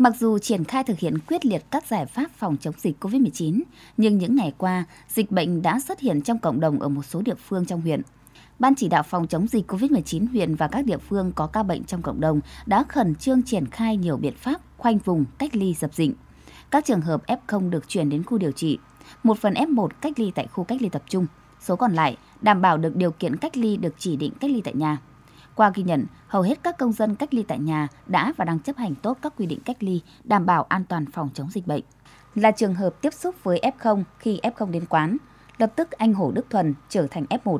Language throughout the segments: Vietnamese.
Mặc dù triển khai thực hiện quyết liệt các giải pháp phòng chống dịch COVID-19, nhưng những ngày qua, dịch bệnh đã xuất hiện trong cộng đồng ở một số địa phương trong huyện. Ban chỉ đạo phòng chống dịch COVID-19 huyện và các địa phương có ca bệnh trong cộng đồng đã khẩn trương triển khai nhiều biện pháp khoanh vùng, cách ly dập dịch. Các trường hợp F0 được chuyển đến khu điều trị, một phần F1 cách ly tại khu cách ly tập trung, số còn lại đảm bảo được điều kiện cách ly được chỉ định cách ly tại nhà. Qua ghi nhận, hầu hết các công dân cách ly tại nhà đã và đang chấp hành tốt các quy định cách ly, đảm bảo an toàn phòng chống dịch bệnh. Là trường hợp tiếp xúc với F0 khi F0 đến quán, lập tức anh Hồ Đức Thuần trở thành F1.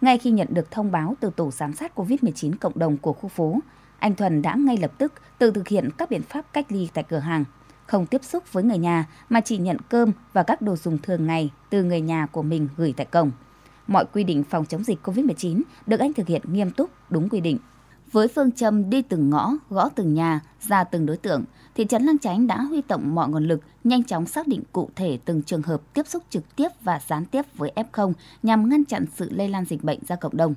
Ngay khi nhận được thông báo từ tổ giám sát COVID-19 cộng đồng của khu phố, anh Thuần đã ngay lập tức tự thực hiện các biện pháp cách ly tại cửa hàng, không tiếp xúc với người nhà mà chỉ nhận cơm và các đồ dùng thường ngày từ người nhà của mình gửi tại cổng mọi quy định phòng chống dịch COVID-19 được anh thực hiện nghiêm túc, đúng quy định. Với phương châm đi từng ngõ, gõ từng nhà, ra từng đối tượng, thị trấn Lang Chánh đã huy động mọi nguồn lực, nhanh chóng xác định cụ thể từng trường hợp tiếp xúc trực tiếp và gián tiếp với F0 nhằm ngăn chặn sự lây lan dịch bệnh ra cộng đồng.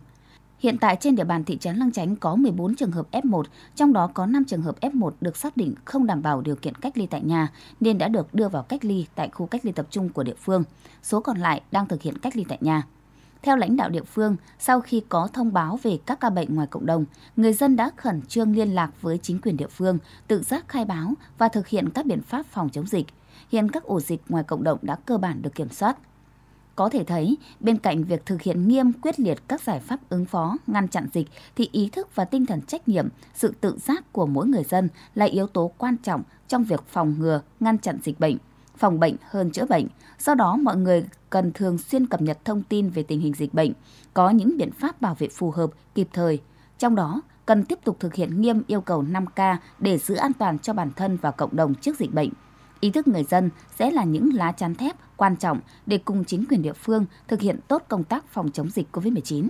Hiện tại trên địa bàn thị trấn Lăng Chánh có 14 trường hợp F1, trong đó có 5 trường hợp F1 được xác định không đảm bảo điều kiện cách ly tại nhà nên đã được đưa vào cách ly tại khu cách ly tập trung của địa phương. Số còn lại đang thực hiện cách ly tại nhà. Theo lãnh đạo địa phương, sau khi có thông báo về các ca bệnh ngoài cộng đồng, người dân đã khẩn trương liên lạc với chính quyền địa phương, tự giác khai báo và thực hiện các biện pháp phòng chống dịch. Hiện các ổ dịch ngoài cộng đồng đã cơ bản được kiểm soát. Có thể thấy, bên cạnh việc thực hiện nghiêm quyết liệt các giải pháp ứng phó, ngăn chặn dịch thì ý thức và tinh thần trách nhiệm, sự tự giác của mỗi người dân là yếu tố quan trọng trong việc phòng ngừa, ngăn chặn dịch bệnh phòng bệnh hơn chữa bệnh. Do đó, mọi người cần thường xuyên cập nhật thông tin về tình hình dịch bệnh, có những biện pháp bảo vệ phù hợp, kịp thời. Trong đó, cần tiếp tục thực hiện nghiêm yêu cầu 5K để giữ an toàn cho bản thân và cộng đồng trước dịch bệnh. Ý thức người dân sẽ là những lá chắn thép quan trọng để cùng chính quyền địa phương thực hiện tốt công tác phòng chống dịch COVID-19.